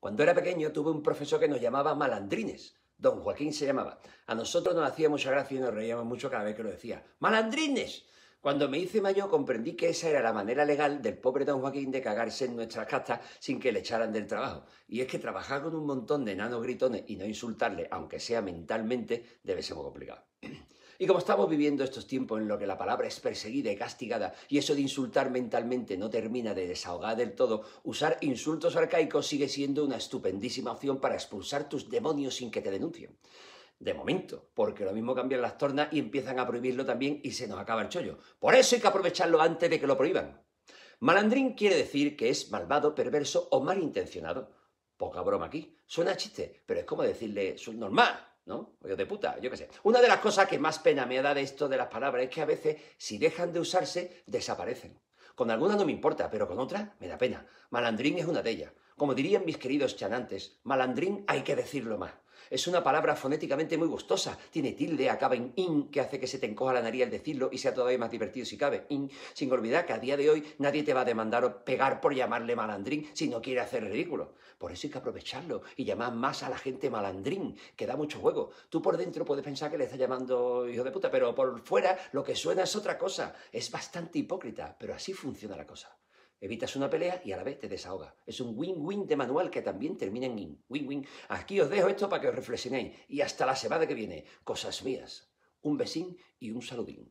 Cuando era pequeño tuve un profesor que nos llamaba malandrines. Don Joaquín se llamaba. A nosotros nos hacía mucha gracia y nos reíamos mucho cada vez que lo decía. ¡Malandrines! Cuando me hice mayor comprendí que esa era la manera legal del pobre don Joaquín de cagarse en nuestras castas sin que le echaran del trabajo. Y es que trabajar con un montón de enanos gritones y no insultarle, aunque sea mentalmente, debe ser muy complicado. Y como estamos viviendo estos tiempos en los que la palabra es perseguida y castigada, y eso de insultar mentalmente no termina de desahogar del todo, usar insultos arcaicos sigue siendo una estupendísima opción para expulsar tus demonios sin que te denuncien. De momento, porque lo mismo cambian las tornas y empiezan a prohibirlo también y se nos acaba el chollo. Por eso hay que aprovecharlo antes de que lo prohíban. Malandrín quiere decir que es malvado, perverso o malintencionado. Poca broma aquí. Suena chiste, pero es como decirle subnormal ¿no? Oye de puta, yo qué sé. Una de las cosas que más pena me da de esto de las palabras es que a veces, si dejan de usarse, desaparecen. Con algunas no me importa, pero con otra me da pena. Malandrín es una de ellas. Como dirían mis queridos chanantes, malandrín hay que decirlo más. Es una palabra fonéticamente muy gustosa. Tiene tilde, acaba en in, que hace que se te encoja la nariz al decirlo y sea todavía más divertido si cabe. In. Sin olvidar que a día de hoy nadie te va a demandar o pegar por llamarle malandrín si no quiere hacer ridículo. Por eso hay que aprovecharlo y llamar más a la gente malandrín, que da mucho juego. Tú por dentro puedes pensar que le estás llamando hijo de puta, pero por fuera lo que suena es otra cosa. Es bastante hipócrita, pero así funciona la cosa. Evitas una pelea y a la vez te desahoga. Es un win-win de manual que también termina en Win-win. Aquí os dejo esto para que os reflexionéis. Y hasta la semana que viene. Cosas mías. Un besín y un saludín.